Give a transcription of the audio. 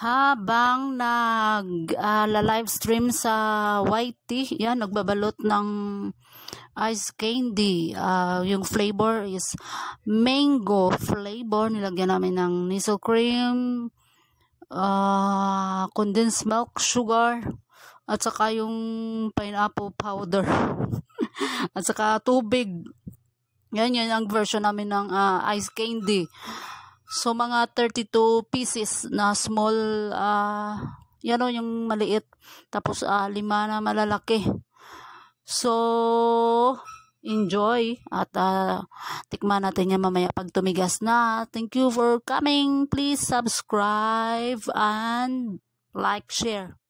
habang nag uh, ah, live stream sa YT, yan nagbabalot ng ice candy. Uh, yung flavor is mango flavor. Nilagyan namin ng niso cream, uh, condensed milk, sugar, at saka yung pineapple powder. at saka tubig. Yan, yan ang version namin ng uh, ice candy. So, mga 32 pieces na small, uh, yan o, yung maliit. Tapos, uh, lima na malalaki. So, enjoy at uh, tikman natin yan mamaya pag tumigas na. Thank you for coming. Please subscribe and like, share.